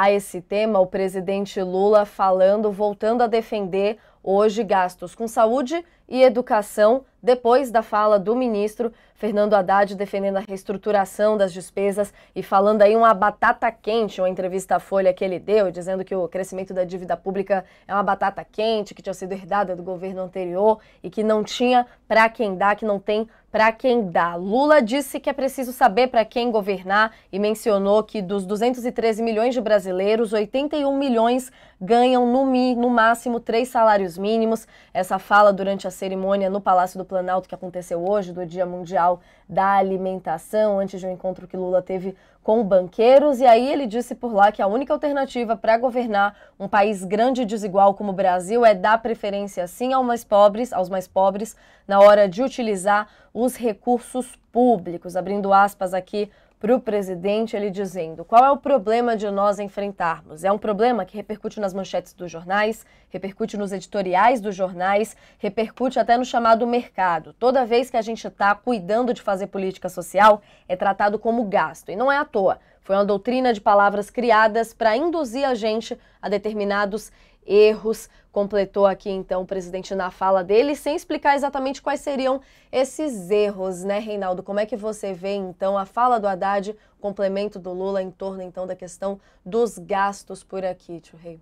a esse tema, o presidente Lula falando, voltando a defender hoje gastos com saúde e educação depois da fala do ministro Fernando Haddad defendendo a reestruturação das despesas e falando aí uma batata quente, uma entrevista à Folha que ele deu, dizendo que o crescimento da dívida pública é uma batata quente, que tinha sido herdada do governo anterior e que não tinha para quem dar, que não tem para quem dá. Lula disse que é preciso saber para quem governar e mencionou que dos 213 milhões de brasileiros, 81 milhões ganham no, no máximo três salários mínimos. Essa fala durante a cerimônia no Palácio do Planalto que aconteceu hoje, do Dia Mundial da Alimentação, antes de um encontro que Lula teve com banqueiros. E aí ele disse por lá que a única alternativa para governar um país grande e desigual como o Brasil é dar preferência sim aos mais pobres, aos mais pobres na hora de utilizar os recursos públicos. Abrindo aspas aqui para o presidente, ele dizendo: qual é o problema de nós enfrentarmos? É um problema que repercute nas manchetes dos jornais, repercute nos editoriais dos jornais, repercute até no chamado mercado. Toda vez que a gente está cuidando de fazer política social, é tratado como gasto. E não é à toa. Foi uma doutrina de palavras criadas para induzir a gente a determinados erros, completou aqui então o presidente na fala dele, sem explicar exatamente quais seriam esses erros, né, Reinaldo? Como é que você vê então a fala do Haddad, o complemento do Lula em torno então da questão dos gastos por aqui, tio Rei?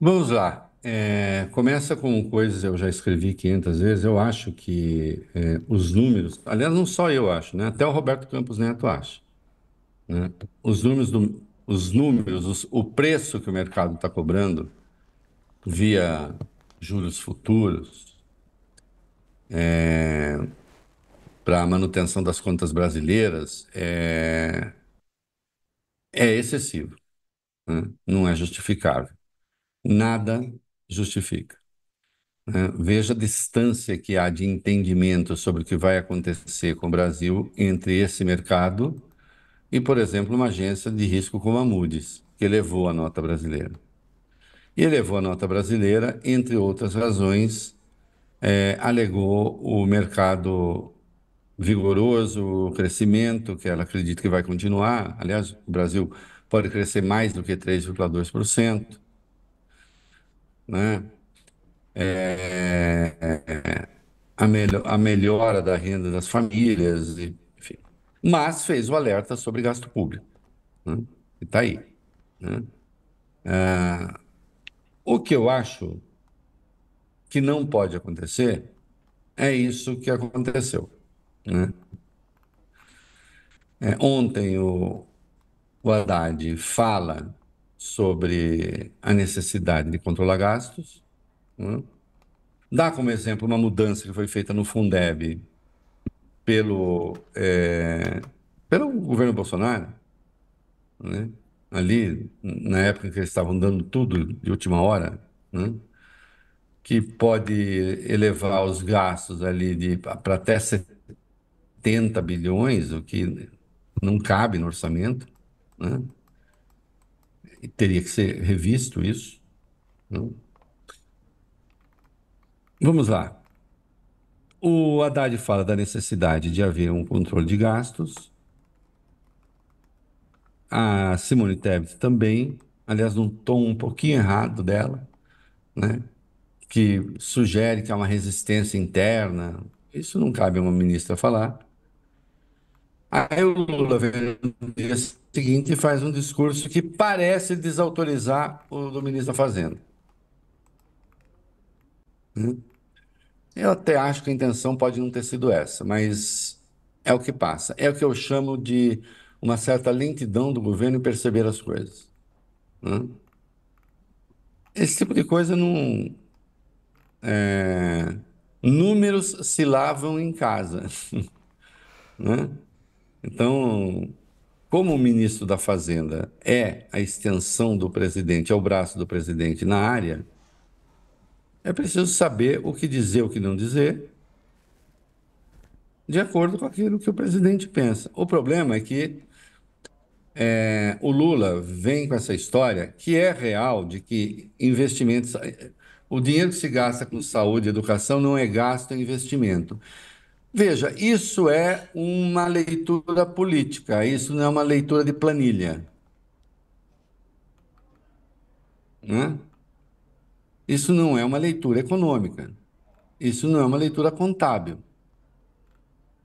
Vamos lá. É, começa com coisas eu já escrevi 500 vezes. Eu acho que é, os números, aliás, não só eu acho, né? Até o Roberto Campos Neto acha. Né? Os números do, os números, os, o preço que o mercado está cobrando via juros futuros é, para a manutenção das contas brasileiras é, é excessivo, né? não é justificável. Nada justifica. Né? Veja a distância que há de entendimento sobre o que vai acontecer com o Brasil entre esse mercado e, por exemplo, uma agência de risco como a Moody's, que elevou a nota brasileira. E elevou a nota brasileira, entre outras razões, é, alegou o mercado vigoroso, o crescimento, que ela acredita que vai continuar. Aliás, o Brasil pode crescer mais do que 3,2%. Né? É, é, é, a, melho, a melhora da renda das famílias e mas fez o alerta sobre gasto público. Né? E está aí. Né? Ah, o que eu acho que não pode acontecer é isso que aconteceu. Né? É, ontem o, o Haddad fala sobre a necessidade de controlar gastos, né? dá como exemplo uma mudança que foi feita no Fundeb pelo, é, pelo governo Bolsonaro, né? ali na época em que eles estavam dando tudo de última hora, né? que pode elevar os gastos ali para até 70 bilhões, o que não cabe no orçamento, né? teria que ser revisto isso. Né? Vamos lá. O Haddad fala da necessidade de haver um controle de gastos. A Simone Tebet também, aliás, num tom um pouquinho errado dela, né? que sugere que há uma resistência interna. Isso não cabe a uma ministra falar. Aí o Lula vem no dia seguinte e faz um discurso que parece desautorizar o do ministro da Fazenda. Hum? Eu até acho que a intenção pode não ter sido essa, mas é o que passa. É o que eu chamo de uma certa lentidão do governo em perceber as coisas. Né? Esse tipo de coisa não. É... Números se lavam em casa. né? Então, como o ministro da Fazenda é a extensão do presidente, é o braço do presidente na área é preciso saber o que dizer, o que não dizer, de acordo com aquilo que o presidente pensa. O problema é que é, o Lula vem com essa história que é real de que investimentos. O dinheiro que se gasta com saúde e educação não é gasto em investimento. Veja, isso é uma leitura política, isso não é uma leitura de planilha. Né? Isso não é uma leitura econômica. Isso não é uma leitura contábil.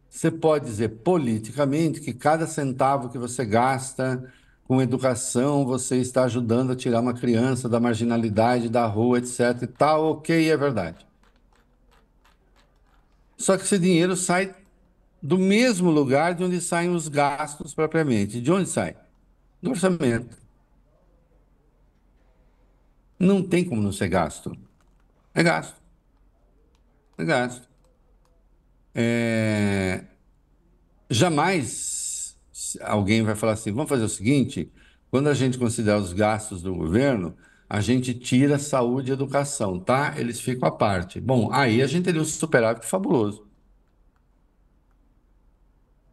Você pode dizer politicamente que cada centavo que você gasta com educação, você está ajudando a tirar uma criança da marginalidade, da rua, etc e tal, OK, é verdade. Só que esse dinheiro sai do mesmo lugar de onde saem os gastos propriamente. De onde sai? Do orçamento. Não tem como não ser gasto. É gasto. É gasto. É... Jamais alguém vai falar assim: vamos fazer o seguinte, quando a gente considerar os gastos do governo, a gente tira saúde e educação, tá? Eles ficam à parte. Bom, aí a gente teria um superávit fabuloso.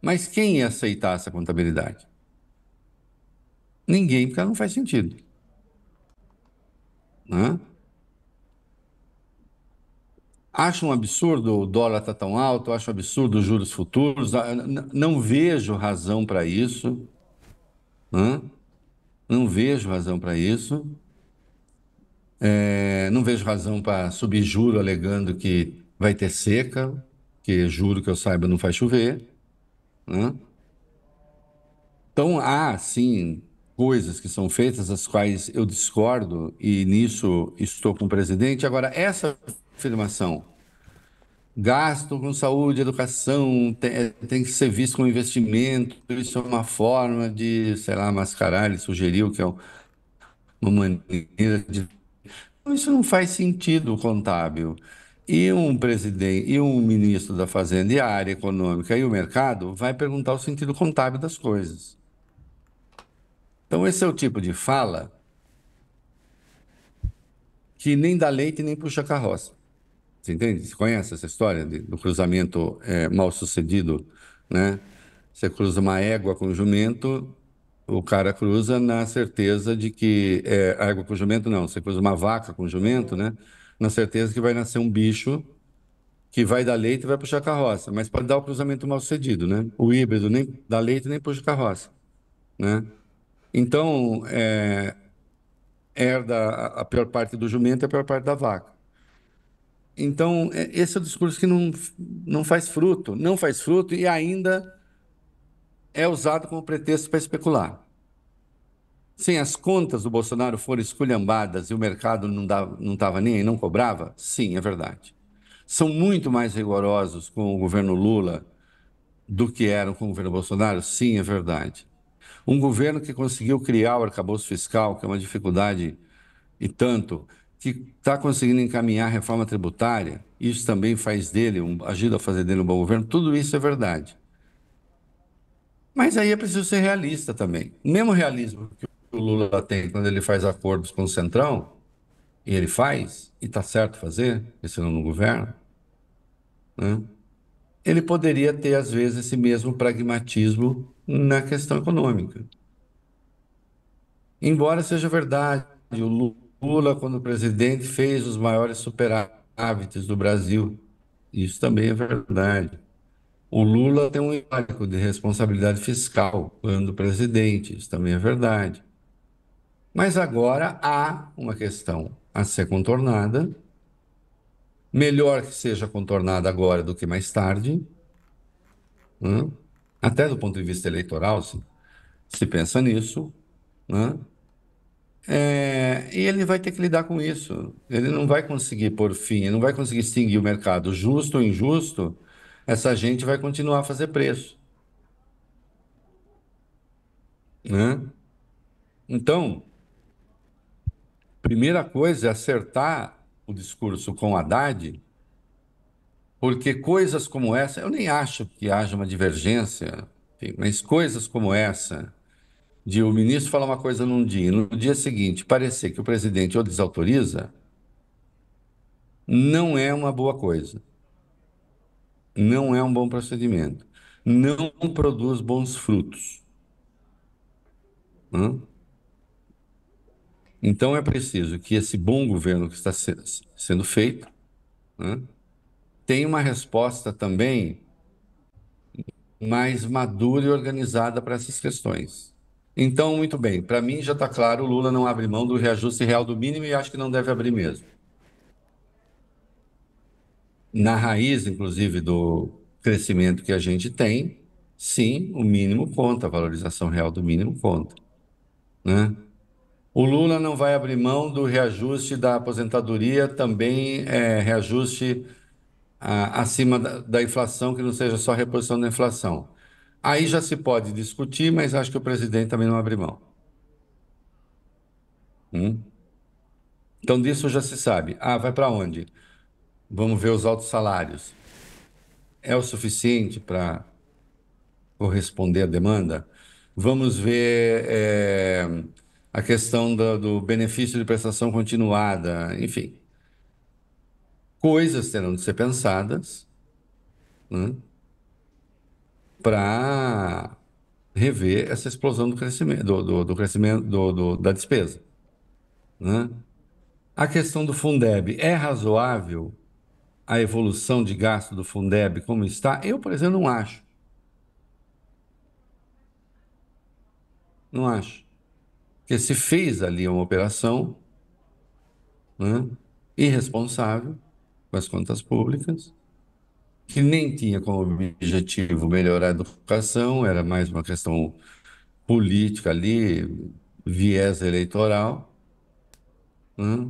Mas quem ia aceitar essa contabilidade? Ninguém, porque não faz sentido. Acho um absurdo o dólar estar tá tão alto, acho um absurdo os juros futuros, ah, não vejo razão para isso. Não vejo razão para isso. É, não vejo razão para subir juro alegando que vai ter seca, que juro que eu saiba não faz chover. Né? Então há, sim, coisas que são feitas as quais eu discordo e nisso estou com o presidente. Agora, essa afirmação. Gasto com saúde, educação tem, tem que ser visto como investimento. Isso é uma forma de, sei lá, mascarar. Ele sugeriu que é uma maneira de. Então, isso não faz sentido, contábil. E um presidente, e um ministro da Fazenda, e a área econômica e o mercado vai perguntar o sentido contábil das coisas. Então, esse é o tipo de fala que nem dá leite nem puxa carroça. Você entende? Você conhece essa história de, do cruzamento é, mal sucedido, né? Você cruza uma égua com jumento, o cara cruza na certeza de que é, égua com jumento não, você cruza uma vaca com jumento, né? Na certeza que vai nascer um bicho que vai dar leite e vai puxar carroça, mas pode dar o cruzamento mal sucedido, né? O híbrido nem dá leite nem puxa carroça, né? Então é, herda a pior parte do jumento e a pior parte da vaca. Então, é, esse é o discurso que não, não faz fruto, não faz fruto e ainda é usado como pretexto para especular. Se as contas do Bolsonaro forem esculhambadas e o mercado não estava nem aí, não cobrava, sim, é verdade. São muito mais rigorosos com o governo Lula do que eram com o governo Bolsonaro, sim, é verdade. Um governo que conseguiu criar o arcabouço fiscal, que é uma dificuldade e tanto, que está conseguindo encaminhar a reforma tributária, isso também faz dele, um, ajuda a fazer dele um bom governo, tudo isso é verdade. Mas aí é preciso ser realista também. O mesmo realismo que o Lula tem quando ele faz acordos com o Centrão, e ele faz, e está certo fazer, pensando no governo, né? ele poderia ter, às vezes, esse mesmo pragmatismo na questão econômica. Embora seja verdade, o Lula Lula, quando presidente, fez os maiores superávites do Brasil. Isso também é verdade. O Lula tem um histórico de responsabilidade fiscal quando presidente. Isso também é verdade. Mas agora há uma questão a ser contornada. Melhor que seja contornada agora do que mais tarde. Né? Até do ponto de vista eleitoral, se, se pensa nisso. Né? É, e ele vai ter que lidar com isso. Ele não vai conseguir por fim, não vai conseguir extinguir o mercado. Justo ou injusto, essa gente vai continuar a fazer preço. Né? Então, primeira coisa é acertar o discurso com Haddad, porque coisas como essa, eu nem acho que haja uma divergência, mas coisas como essa de o ministro falar uma coisa num dia e no dia seguinte parecer que o presidente o desautoriza, não é uma boa coisa. Não é um bom procedimento. Não produz bons frutos. Hã? Então é preciso que esse bom governo que está se, sendo feito né, tenha uma resposta também mais madura e organizada para essas questões. Então, muito bem, para mim já está claro, o Lula não abre mão do reajuste real do mínimo e acho que não deve abrir mesmo. Na raiz, inclusive, do crescimento que a gente tem, sim, o mínimo conta, a valorização real do mínimo conta. Né? O Lula não vai abrir mão do reajuste da aposentadoria, também é, reajuste a, acima da, da inflação, que não seja só reposição da inflação. Aí já se pode discutir, mas acho que o presidente também não abre mão. Hum? Então disso já se sabe. Ah, vai para onde? Vamos ver os altos salários. É o suficiente para corresponder à demanda? Vamos ver é, a questão do, do benefício de prestação continuada, enfim. Coisas terão de ser pensadas. Né? para rever essa explosão do crescimento, do, do, do crescimento do, do, da despesa. Né? A questão do Fundeb é razoável a evolução de gasto do Fundeb como está? Eu, por exemplo, não acho. Não acho. Porque se fez ali uma operação né, irresponsável com as contas públicas, que nem tinha como objetivo melhorar a educação, era mais uma questão política ali, viés eleitoral. Né?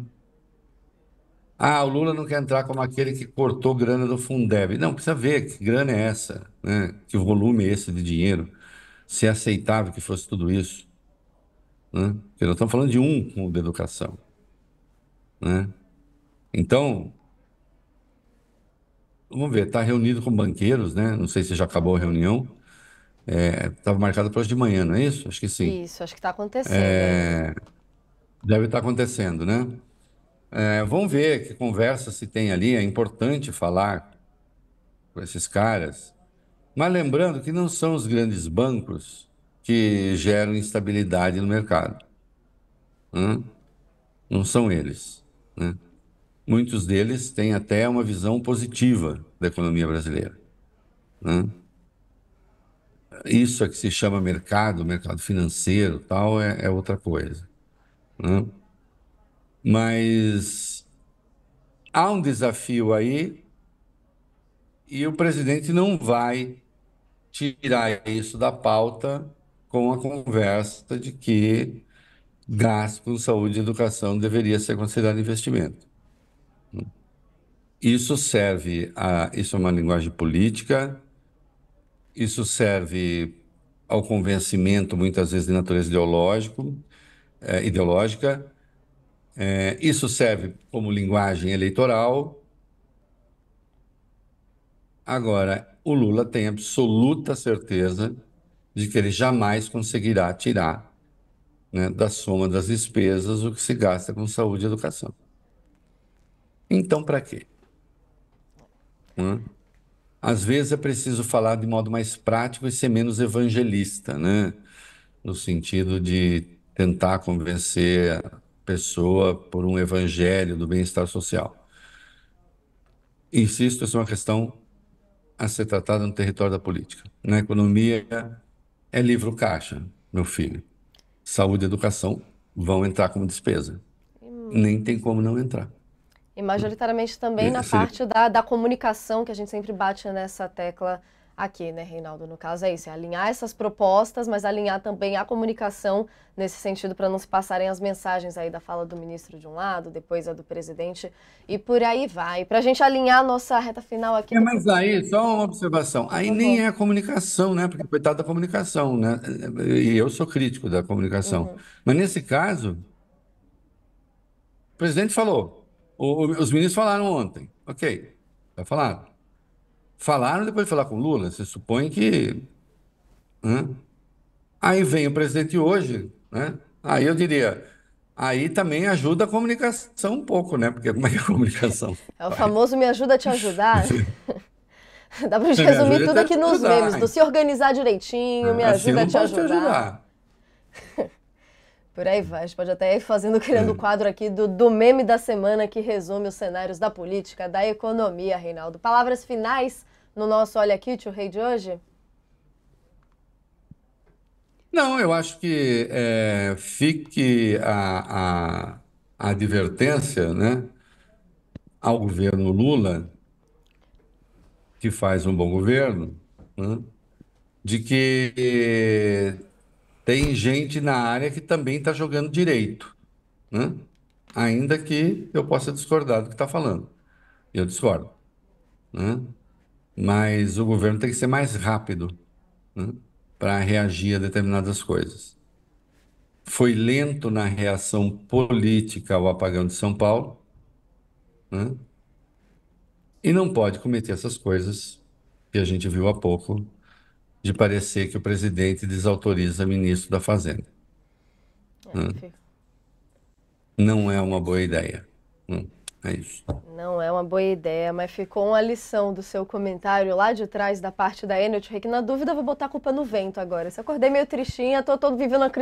Ah, o Lula não quer entrar como aquele que cortou grana do Fundeb. Não, precisa ver que grana é essa, né? que volume é esse de dinheiro, se é aceitável que fosse tudo isso. Né? Porque nós estamos falando de um o de educação. Né? Então, Vamos ver, está reunido com banqueiros, né? Não sei se já acabou a reunião. Estava é, marcada para hoje de manhã, não é isso? Acho que sim. Isso, acho que está acontecendo. É, deve estar tá acontecendo, né? É, vamos ver que conversa se tem ali. É importante falar com esses caras. Mas lembrando que não são os grandes bancos que geram instabilidade no mercado. Né? Não são eles. Né? muitos deles têm até uma visão positiva da economia brasileira. Né? Isso é que se chama mercado, mercado financeiro, tal, é, é outra coisa. Né? Mas há um desafio aí e o presidente não vai tirar isso da pauta com a conversa de que gasto com saúde e educação deveria ser considerado investimento. Isso serve a. Isso é uma linguagem política, isso serve ao convencimento, muitas vezes, de natureza ideológico, é, ideológica, é, isso serve como linguagem eleitoral. Agora, o Lula tem absoluta certeza de que ele jamais conseguirá tirar né, da soma das despesas o que se gasta com saúde e educação. Então, para quê? Né? Às vezes é preciso falar de modo mais prático e ser menos evangelista, né? No sentido de tentar convencer a pessoa por um evangelho do bem-estar social. Insisto, essa é uma questão a ser tratada no território da política. Na economia é livro caixa, meu filho. Saúde e educação vão entrar como despesa. Nem tem como não entrar. E majoritariamente também na parte da, da comunicação, que a gente sempre bate nessa tecla aqui, né, Reinaldo? No caso é isso, é alinhar essas propostas, mas alinhar também a comunicação nesse sentido para não se passarem as mensagens aí da fala do ministro de um lado, depois a do presidente e por aí vai. Para a gente alinhar a nossa reta final aqui. É, mas aí, só uma observação, aí uhum. nem é a comunicação, né? Porque coitado da comunicação, né? E eu sou crítico da comunicação. Uhum. Mas nesse caso, o presidente falou, o, os ministros falaram ontem. Ok, já tá falaram. Falaram depois de falar com Lula. Você supõe que. Né? Aí vem o presidente hoje, né? Aí eu diria. Aí também ajuda a comunicação um pouco, né? Porque como é que é a comunicação? É o Vai. famoso me ajuda a te ajudar. Dá pra gente resumir tudo aqui nos ajudar, memes, do se organizar direitinho, ah, me assim ajuda assim a te ajudar. Te ajudar. Por aí vai, a gente pode até ir fazendo, criando é. o é. quadro aqui do, do meme da semana que resume os cenários da política, da economia, Reinaldo. Palavras finais no nosso Olha Aqui, Tio rei de hoje? Não, eu acho que é, fique a, a, a, advertência né, ao governo Lula, que faz um bom governo, né, de que tem gente na área que também está jogando direito, né? ainda que eu possa discordar do que está falando. Eu discordo. Né? Mas o governo tem que ser mais rápido né? para reagir a determinadas coisas. Foi lento na reação política ao apagão de São Paulo. Né? E não pode cometer essas coisas que a gente viu há pouco de parecer que o presidente desautoriza o ministro da Fazenda. É, hum. Não é uma boa ideia. Hum, é isso. Não é uma boa ideia, mas ficou uma lição do seu comentário lá de trás da parte da Enel, que na dúvida vou botar a culpa no vento agora. Se acordei meio tristinha, tô todo vivendo uma crise